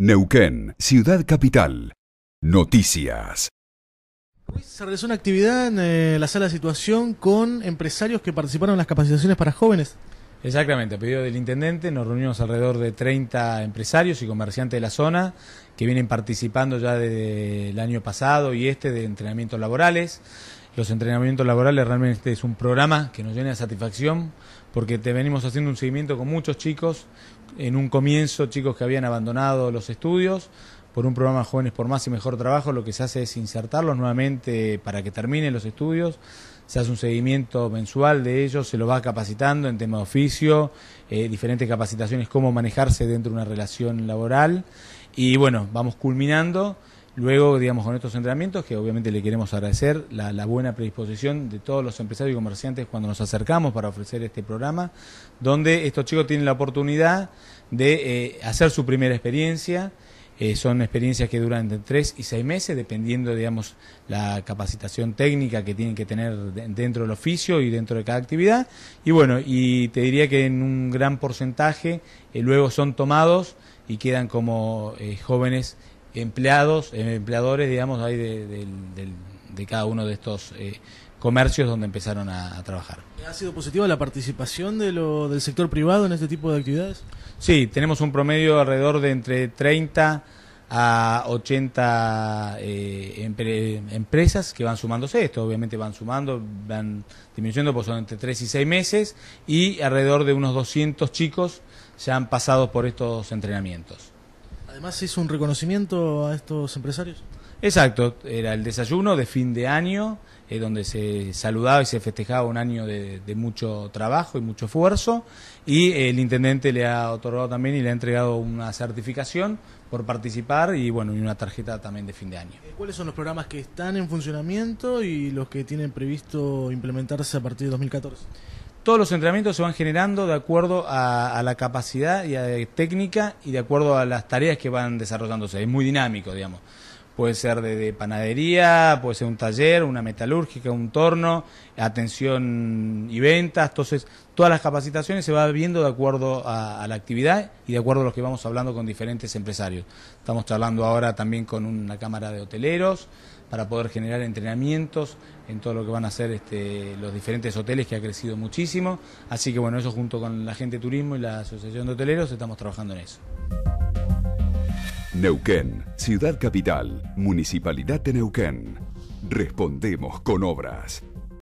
Neuquén, Ciudad Capital. Noticias. Hoy se realizó una actividad en eh, la sala de situación con empresarios que participaron en las capacitaciones para jóvenes. Exactamente, a pedido del intendente nos reunimos alrededor de 30 empresarios y comerciantes de la zona que vienen participando ya desde el año pasado y este de entrenamientos laborales los entrenamientos laborales. Realmente es un programa que nos llena de satisfacción porque te venimos haciendo un seguimiento con muchos chicos. En un comienzo, chicos que habían abandonado los estudios por un programa Jóvenes por Más y Mejor Trabajo, lo que se hace es insertarlos nuevamente para que terminen los estudios. Se hace un seguimiento mensual de ellos, se los va capacitando en tema de oficio, eh, diferentes capacitaciones, cómo manejarse dentro de una relación laboral. Y bueno, vamos culminando Luego, digamos, con estos entrenamientos, que obviamente le queremos agradecer la, buena predisposición de todos los empresarios y comerciantes cuando nos acercamos para ofrecer este programa, donde estos chicos tienen la oportunidad de eh, hacer su primera experiencia. Eh, son experiencias que duran entre tres y seis meses, dependiendo, digamos, la capacitación técnica que tienen que tener dentro del oficio y dentro de cada actividad. Y bueno, y te diría que en un gran porcentaje eh, luego son tomados y quedan como jóvenes empleados, eh, empleadores, digamos, hay de, cada uno de estos eh, comercios donde empezaron a, trabajar. ¿Ha sido positiva la participación de lo, del sector privado en este tipo de actividades? Sí, tenemos un promedio alrededor de entre 30 a 80 eh, empresas que van sumándose esto, obviamente van sumando, van disminuyendo, por pues son entre 3 y 6 meses y alrededor de unos 200 chicos se han pasado por estos entrenamientos además hizo un reconocimiento a estos empresarios. Exacto, era el desayuno de fin de año, eh, donde se saludaba y se festejaba un año de, de, mucho trabajo y mucho esfuerzo, y el intendente le ha otorgado también y le ha entregado una certificación por participar y bueno, y una tarjeta también de fin de año. Eh, ¿Cuáles son los programas que están en funcionamiento y los que tienen previsto implementarse a partir de 2014? todos los entrenamientos se van generando de acuerdo a, la capacidad y a técnica y de acuerdo a las tareas que van desarrollándose. Es muy dinámico, digamos puede ser de, panadería, puede ser un taller, una metalúrgica, un torno, atención y ventas. Entonces, todas las capacitaciones se van viendo de acuerdo a, la actividad y de acuerdo a lo que vamos hablando con diferentes empresarios. Estamos charlando ahora también con una cámara de hoteleros para poder generar entrenamientos en todo lo que van a ser este, los diferentes hoteles que ha crecido muchísimo. Así que bueno, eso junto con la gente de turismo y la asociación de hoteleros estamos trabajando en eso. Neuquén, Ciudad Capital, Municipalidad de Neuquén. Respondemos con obras.